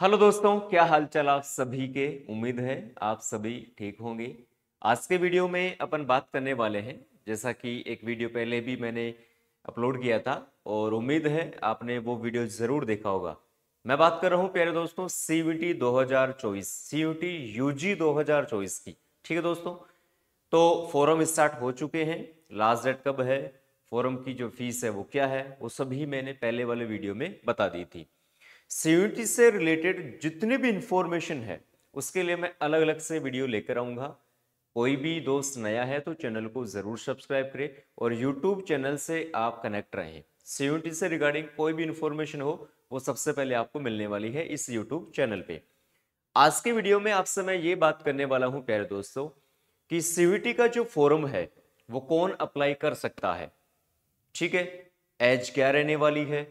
hello दोस्तों क्या हाल चाल आप सभी के उम्मीद है आप सभी ठीक होंगे आज के वीडियो में अपन बात करने वाले हैं जैसा कि एक वीडियो पहले भी मैंने अपलोड किया था और उम्मीद है आपने वो वीडियो ज़रूर देखा होगा मैं बात कर रहा हूँ प्यारे दोस्तों सी यू टी दो हज़ार चौबीस C U T U G दो हज़ार चौबीस की ठीक है दोस्तों तो फोरम स्टार्ट हो चुके हैं लास्ट डेट कब है फोरम की जो फीस है वो क्या है वो सभी मैंने पहले वाले वीडियो में बता दी थी सीयूटी से रिलेटेड जितनी भी इंफॉर्मेशन है उसके लिए मैं अलग अलग से वीडियो लेकर आऊँगा कोई भी दोस्त नया है तो चैनल को ज़रूर सब्सक्राइब करें और यूट्यूब चैनल से आप कनेक्ट रहें सीयूटी से रिगार्डिंग कोई भी इंफॉर्मेशन हो वो सबसे पहले आपको मिलने वाली है इस यूट्यूब चैनल पे आज के वीडियो में आपसे मैं ये बात करने वाला हूँ प्यारे दोस्तों कि सीयूटी का जो फॉर्म है वो कौन अप्लाई कर सकता है ठीक है एज क्या रहने वाली है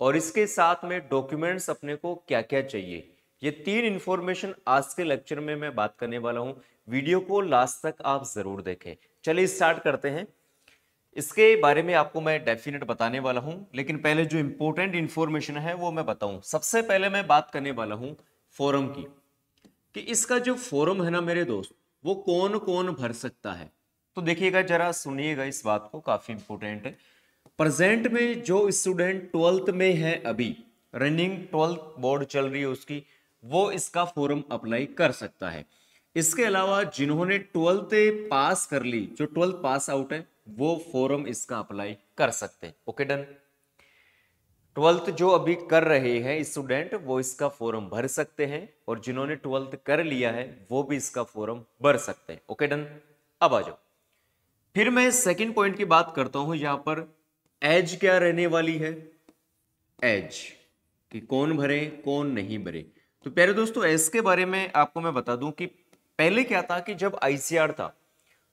और इसके साथ में डॉक्यूमेंट्स अपने को क्या क्या चाहिए ये तीन इन्फॉर्मेशन आज के लेक्चर में मैं बात करने वाला हूँ वीडियो को लास्ट तक आप ज़रूर देखें चलिए स्टार्ट करते हैं इसके बारे में आपको मैं डेफिनेट बताने वाला हूँ लेकिन पहले जो इम्पोर्टेंट इन्फॉर्मेशन है वो मैं बताऊँ सबसे पहले मैं बात करने वाला हूँ फोरम की कि इसका जो फोरम है ना मेरे दोस्त वो कौन कौन भर सकता है तो देखिएगा जरा सुनिएगा इस बात को काफ़ी इम्पोर्टेंट है प्रेजेंट में जो स्टूडेंट ट्वेल्थ में है अभी रनिंग ट्वेल्थ बोर्ड चल रही है उसकी वो इसका फॉर्म अप्लाई कर सकता है इसके अलावा जिन्होंने ट्वेल्थ पास कर ली जो ट्वेल्थ पास आउट है वो फॉर्म इसका अप्लाई कर सकते हैं ओके डन ट्वेल्थ जो अभी कर रहे हैं स्टूडेंट वो इसका फॉर्म भर सकते हैं और जिन्होंने ट्वेल्थ कर लिया है वो भी इसका फॉर्म भर सकते हैं ओके डन अब आ जाओ फिर मैं सेकंड पॉइंट की बात करता हूं यहां पर एज क्या रहने वाली है एज कि कौन भरे कौन नहीं भरे तो प्यारे दोस्तों एस के बारे में आपको मैं बता दूं कि पहले क्या था कि जब आईसीआर था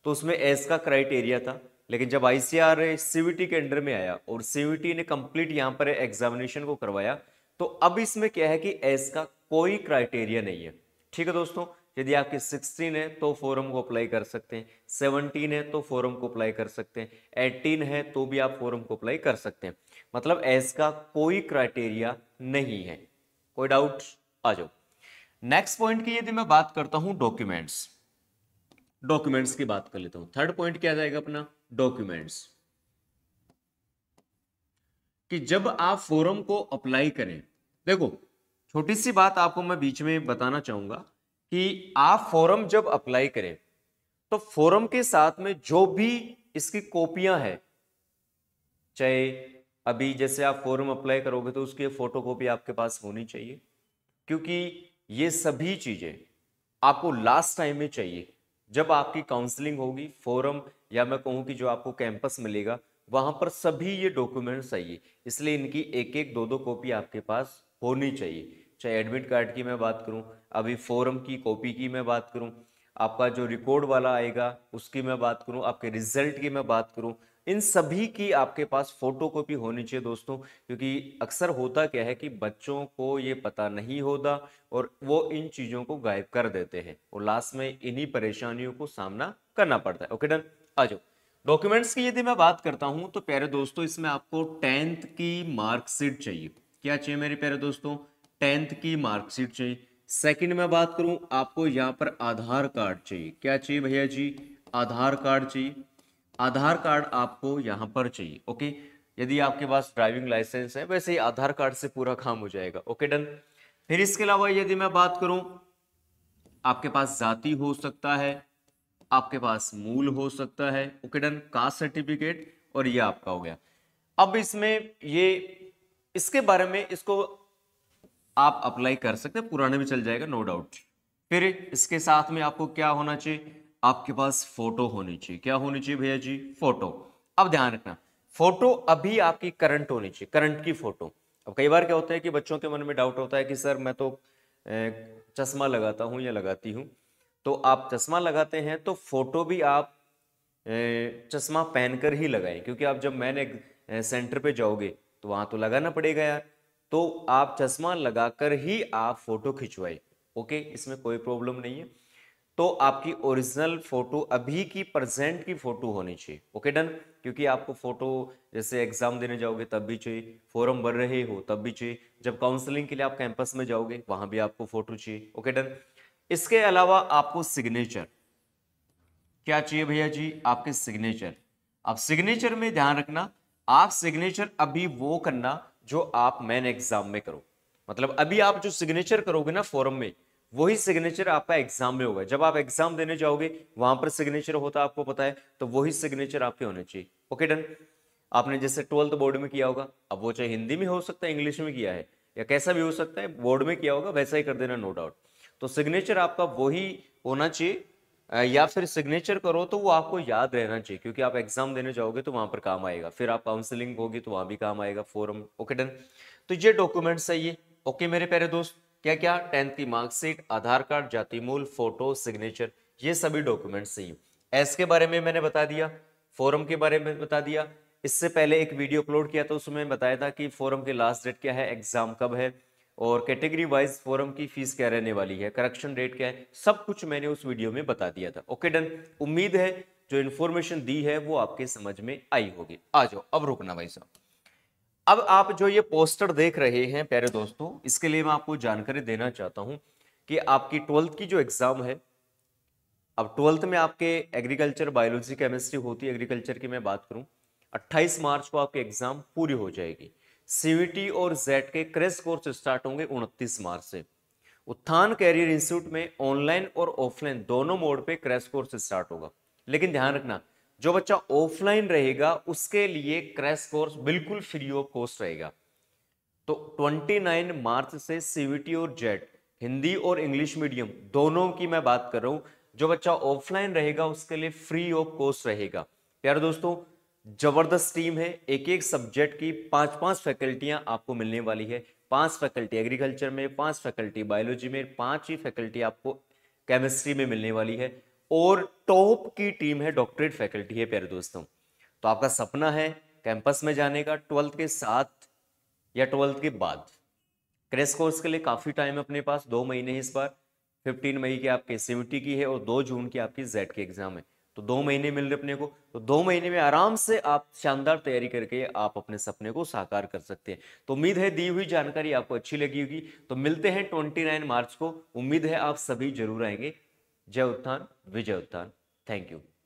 तो उसमें एस का क्राइटेरिया था लेकिन जब आईसीआर सीवीटी के अंडर में आया और सीवीटी ने कंप्लीट यहां पर एग्जामिनेशन को करवाया तो अब इसमें क्या है कि एस का कोई क्राइटेरिया नहीं है ठीक है दोस्तों यदि आपके 16 है तो फोरम को अप्लाई कर सकते हैं 17 है तो फोरम को अप्लाई कर सकते हैं 18 है तो भी आप फोरम को अप्लाई कर सकते हैं मतलब एज का कोई क्राइटेरिया नहीं है कोई डाउट आ जाओ नेक्स्ट पॉइंट की यदि मैं बात करता हूं डॉक्यूमेंट्स डॉक्यूमेंट्स की बात कर लेता हूं थर्ड पॉइंट क्या जाएगा अपना डॉक्यूमेंट्स कि जब आप फोरम को अप्लाई करें देखो छोटी सी बात आपको मैं बीच में बताना चाहूंगा कि आप फॉरम जब अप्लाई करें तो फॉरम के साथ में जो भी इसकी कॉपियां हैं चाहे अभी जैसे आप फॉरम अप्लाई करोगे तो उसकी फोटो कॉपी आपके पास होनी चाहिए क्योंकि ये सभी चीज़ें आपको लास्ट टाइम में चाहिए जब आपकी काउंसलिंग होगी फॉरम या मैं कहूँ कि जो आपको कैंपस मिलेगा वहां पर सभी ये डॉक्यूमेंट्स चाहिए इसलिए इनकी एक एक दो दो कॉपी आपके पास होनी चाहिए चाहे एडमिट कार्ड की मैं बात करूँ अभी फॉर्म की कॉपी की मैं बात करूँ आपका जो रिकॉर्ड वाला आएगा उसकी मैं बात करूँ आपके रिजल्ट की मैं बात करूँ इन सभी की आपके पास फोटो कॉपी होनी चाहिए दोस्तों क्योंकि अक्सर होता क्या है कि बच्चों को ये पता नहीं होता और वो इन चीज़ों को गायब कर देते हैं और लास्ट में इन्हीं परेशानियों को सामना करना पड़ता है ओके डन आ जाओ डॉक्यूमेंट्स की यदि मैं बात करता हूँ तो प्यारे दोस्तों इसमें आपको टेंथ की मार्कशीट चाहिए क्या चाहिए मेरे प्यारे दोस्तों टेंथ की मार्कशीट चाहिए सेकंड में बात करूं आपको यहाँ पर आधार कार्ड चाहिए क्या चाहिए भैया जी आधार कार्ड चाहिए आधार कार्ड आपको यहां पर चाहिए ओके यदि आपके पास ड्राइविंग लाइसेंस है वैसे ही आधार कार्ड से पूरा काम हो जाएगा ओके डन फिर इसके अलावा यदि मैं बात करूं आपके पास जाति हो सकता है आपके पास मूल हो सकता है ओके डन कास्ट सर्टिफिकेट और ये आपका हो गया अब इसमें ये इसके बारे में इसको आप अप्लाई कर सकते हैं पुराने भी चल जाएगा नो डाउट फिर इसके साथ में आपको क्या होना चाहिए आपके पास फोटो होनी चाहिए क्या होनी चाहिए भैया जी फोटो अब ध्यान रखना फोटो अभी आपकी करंट होनी चाहिए करंट की फोटो अब कई बार क्या होता है कि बच्चों के मन में डाउट होता है कि सर मैं तो चश्मा लगाता हूँ या लगाती हूँ तो आप चश्मा लगाते हैं तो फोटो भी आप चश्मा पहनकर ही लगाएं क्योंकि आप जब मैंने सेंटर पे जाओगे तो वहां तो लगाना पड़ेगा यार तो आप चश्मा लगाकर ही आप फोटो खिंचवाए ओके इसमें कोई प्रॉब्लम नहीं है तो आपकी ओरिजिनल फोटो अभी की प्रेजेंट की फोटो होनी चाहिए ओके डन क्योंकि आपको फोटो जैसे एग्जाम देने जाओगे तब भी चाहिए फॉरम भर रहे हो तब भी चाहिए जब काउंसलिंग के लिए आप कैंपस में जाओगे वहां भी आपको फोटो चाहिए ओके डन इसके अलावा आपको सिग्नेचर क्या चाहिए भैया जी आपके सिग्नेचर आप सिग्नेचर में ध्यान रखना आप सिग्नेचर अभी वो करना जो आप मेन एग्जाम में करो मतलब अभी आप जो सिग्नेचर करोगे ना फॉरम में वही सिग्नेचर आपका एग्जाम में होगा जब आप एग्जाम देने जाओगे वहां पर सिग्नेचर होता आपको पता है तो वही सिग्नेचर आपके होने चाहिए ओके डन आपने जैसे ट्वेल्थ बोर्ड में किया होगा अब वो चाहे हिंदी में हो सकता है इंग्लिश में किया है या कैसा भी हो सकता है बोर्ड में किया होगा वैसा ही कर देना नो डाउट तो सिग्नेचर आपका वही होना चाहिए या फिर सिग्नेचर करो तो वो आपको याद रहना चाहिए क्योंकि आप एग्जाम देने जाओगे तो वहां पर काम आएगा फिर आप काउंसलिंग होगी तो वहां भी काम आएगा फोरम ओके डन तो ये डॉक्यूमेंट है ये ओके मेरे प्यारे दोस्त क्या क्या टेंथ की मार्कशीट आधार कार्ड जाति मूल फोटो सिग्नेचर ये सभी डॉक्यूमेंट चाहिए एस के बारे में मैंने बता दिया फोरम के बारे में बता दिया इससे पहले एक वीडियो अपलोड किया था उसमें बताया था कि फोरम के लास्ट डेट क्या है एग्जाम कब है और कैटेगरी वाइज फोरम की फीस क्या रहने वाली है करेक्शन रेट क्या है सब कुछ मैंने उस वीडियो में बता दिया था ओके डन उम्मीद है जो इन्फॉर्मेशन दी है वो आपके समझ में आई होगी आ जाओ अब रुकना भाई साहब अब आप जो ये पोस्टर देख रहे हैं प्यारे दोस्तों इसके लिए मैं आपको जानकारी देना चाहता हूं कि आपकी ट्वेल्थ की जो एग्ज़ाम है अब ट्वेल्थ में आपके एग्रीकल्चर बायोलॉजी केमिस्ट्री होती है एग्रीकल्चर की मैं बात करूं 28 मार्च को आपकी एग्ज़ाम पूरी हो जाएगी सीवीटी और जेड के क्रैश कोर्स स्टार्ट होंगे 29 मार्च से उत्थान कैरियर इंस्टीट्यूट में ऑनलाइन और ऑफलाइन दोनों मोड पे क्रैश कोर्स स्टार्ट होगा लेकिन ध्यान रखना जो बच्चा ऑफलाइन रहेगा उसके लिए क्रैश कोर्स बिल्कुल फ्री ऑफ कॉस्ट रहेगा तो 29 मार्च से सीवीटी और जेट हिंदी और इंग्लिश मीडियम दोनों की मैं बात कर रहा हूं जो बच्चा ऑफलाइन रहेगा उसके लिए फ्री ऑफ कॉस्ट रहेगा प्यारे दोस्तों जबरदस्त टीम है एक एक सब्जेक्ट की पांच पांच फैकल्टियां आपको मिलने वाली है पांच फैकल्टी एग्रीकल्चर में पांच फैकल्टी बायोलॉजी में पांच ही फैकल्टी आपको केमिस्ट्री में मिलने वाली है और टॉप की टीम है डॉक्टरेट फैकल्टी है प्यारे दोस्तों तो आपका सपना है कैंपस में जाने का ट्वेल्थ के साथ या ट्वेल्थ के बाद क्रेश कोर्स के लिए काफ़ी टाइम है अपने पास दो महीने इस बार फिफ्टीन मई की आपके सी की है और दो जून की आपकी जेड की एग्जाम है तो दो महीने मिल रहे अपने को तो दो महीने में आराम से आप शानदार तैयारी करके आप अपने सपने को साकार कर सकते हैं तो उम्मीद है दी हुई जानकारी आपको अच्छी लगी होगी तो मिलते हैं ट्वेंटी नाइन मार्च को उम्मीद है आप सभी जरूर आएंगे जय उत्थान विजय उत्थान थैंक यू